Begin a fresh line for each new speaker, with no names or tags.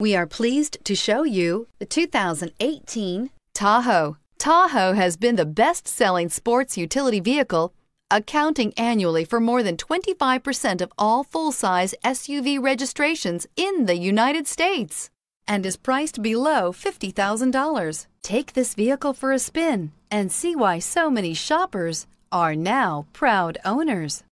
We are pleased to show you the 2018 Tahoe. Tahoe has been the best-selling sports utility vehicle, accounting annually for more than 25% of all full-size SUV registrations in the United States and is priced below $50,000. Take this vehicle for a spin and see why so many shoppers are now proud owners.